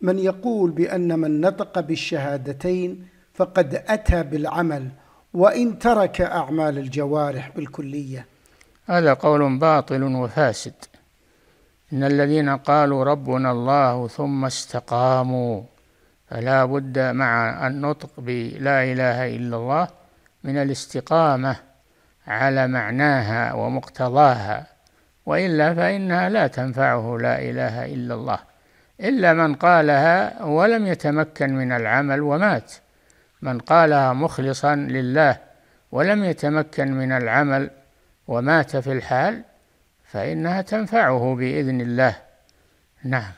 من يقول بأن من نطق بالشهادتين فقد أتى بالعمل وإن ترك أعمال الجوارح بالكلية هذا قول باطل وفاسد إن الذين قالوا ربنا الله ثم استقاموا فلا بد مع النطق بلا إله إلا الله من الاستقامة على معناها ومقتضاها وإلا فإنها لا تنفعه لا إله إلا الله إلا من قالها ولم يتمكن من العمل ومات من قالها مخلصا لله ولم يتمكن من العمل ومات في الحال فإنها تنفعه بإذن الله نعم